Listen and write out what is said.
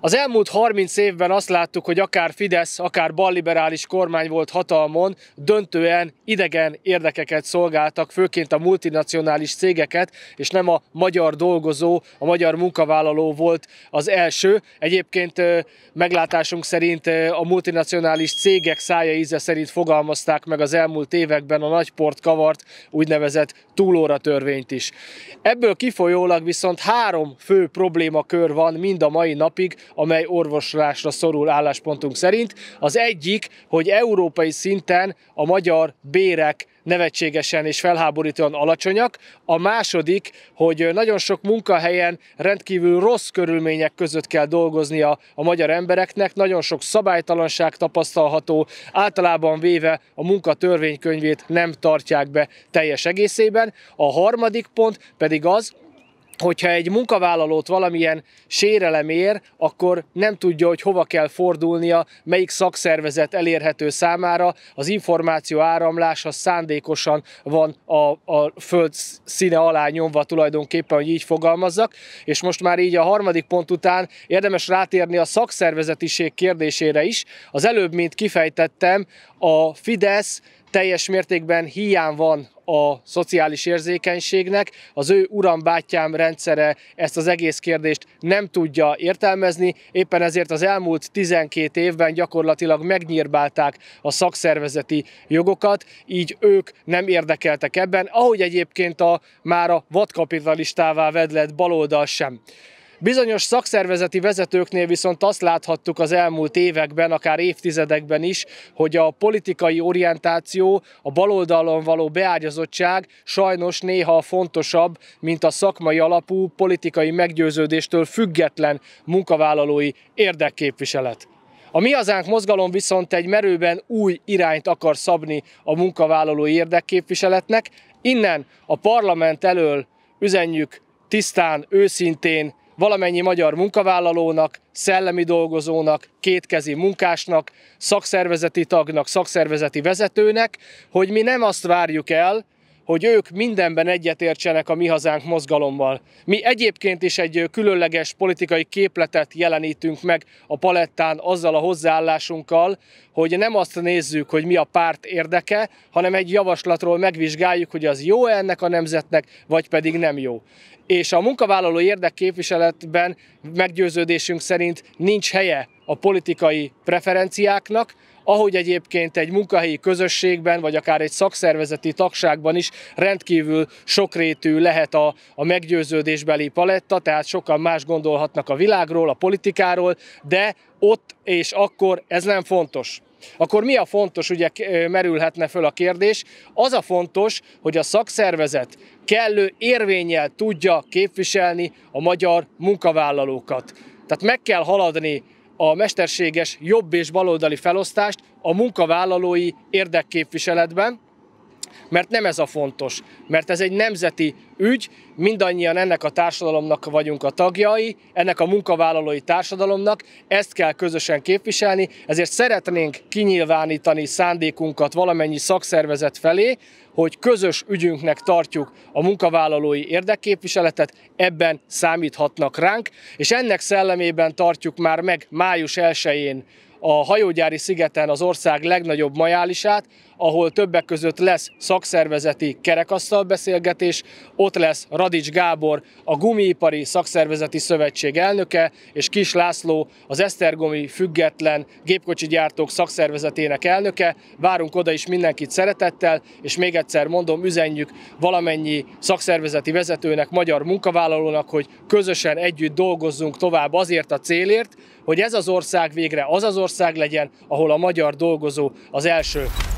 Az elmúlt 30 évben azt láttuk, hogy akár Fidesz, akár balliberális kormány volt hatalmon, döntően idegen érdekeket szolgáltak, főként a multinacionális cégeket, és nem a magyar dolgozó, a magyar munkavállaló volt az első. Egyébként meglátásunk szerint a multinacionális cégek szája íze szerint fogalmazták meg az elmúlt években a nagyport kavart úgynevezett túlóra törvényt is. Ebből kifolyólag viszont három fő problémakör van mind a mai napig, amely orvoslásra szorul álláspontunk szerint. Az egyik, hogy európai szinten a magyar bérek nevetségesen és felháborítóan alacsonyak. A második, hogy nagyon sok munkahelyen rendkívül rossz körülmények között kell dolgoznia a magyar embereknek, nagyon sok szabálytalanság tapasztalható, általában véve a munkatörvénykönyvét nem tartják be teljes egészében. A harmadik pont pedig az, hogyha egy munkavállalót valamilyen sérelem ér, akkor nem tudja, hogy hova kell fordulnia, melyik szakszervezet elérhető számára, az információ áramlása szándékosan van a, a föld színe alá nyomva tulajdonképpen, hogy így fogalmazzak, és most már így a harmadik pont után érdemes rátérni a szakszervezetiség kérdésére is. Az előbb, mint kifejtettem, a Fidesz teljes mértékben hiány van a szociális érzékenységnek. Az ő bátyám rendszere ezt az egész kérdést nem tudja értelmezni, éppen ezért az elmúlt 12 évben gyakorlatilag megnyírbálták a szakszervezeti jogokat, így ők nem érdekeltek ebben, ahogy egyébként a már a vadkapitalistává vedlett baloldal sem. Bizonyos szakszervezeti vezetőknél viszont azt láthattuk az elmúlt években, akár évtizedekben is, hogy a politikai orientáció, a baloldalon való beágyazottság sajnos néha fontosabb, mint a szakmai alapú politikai meggyőződéstől független munkavállalói érdekképviselet. A Mi Hazánk mozgalom viszont egy merőben új irányt akar szabni a munkavállalói érdekképviseletnek. Innen a parlament elől üzenjük tisztán, őszintén, valamennyi magyar munkavállalónak, szellemi dolgozónak, kétkezi munkásnak, szakszervezeti tagnak, szakszervezeti vezetőnek, hogy mi nem azt várjuk el, hogy ők mindenben egyetértsenek a Mi Hazánk mozgalommal. Mi egyébként is egy különleges politikai képletet jelenítünk meg a palettán azzal a hozzáállásunkkal, hogy nem azt nézzük, hogy mi a párt érdeke, hanem egy javaslatról megvizsgáljuk, hogy az jó -e ennek a nemzetnek, vagy pedig nem jó. És a munkavállaló érdekképviseletben meggyőződésünk szerint nincs helye a politikai preferenciáknak, ahogy egyébként egy munkahelyi közösségben, vagy akár egy szakszervezeti tagságban is rendkívül sokrétű lehet a, a meggyőződésbeli paletta, tehát sokan más gondolhatnak a világról, a politikáról, de ott és akkor ez nem fontos. Akkor mi a fontos, ugye merülhetne föl a kérdés? Az a fontos, hogy a szakszervezet kellő érvényel tudja képviselni a magyar munkavállalókat. Tehát meg kell haladni a mesterséges jobb és baloldali felosztást a munkavállalói érdekképviseletben, mert nem ez a fontos, mert ez egy nemzeti ügy, mindannyian ennek a társadalomnak vagyunk a tagjai, ennek a munkavállalói társadalomnak, ezt kell közösen képviselni, ezért szeretnénk kinyilvánítani szándékunkat valamennyi szakszervezet felé, hogy közös ügyünknek tartjuk a munkavállalói érdekképviseletet, ebben számíthatnak ránk, és ennek szellemében tartjuk már meg május 1-én a hajógyári szigeten az ország legnagyobb majálisát, ahol többek között lesz szakszervezeti kerekasztal beszélgetés, ott lesz Radics Gábor, a Gumiipari Szakszervezeti Szövetség elnöke, és Kis László, az Esztergomi Független Gépkocsi Gyártók Szakszervezetének elnöke. Várunk oda is mindenkit szeretettel, és még egyszer mondom, üzenjük valamennyi szakszervezeti vezetőnek, magyar munkavállalónak, hogy közösen együtt dolgozzunk tovább azért a célért, hogy ez az ország végre az az ország legyen, ahol a magyar dolgozó az első.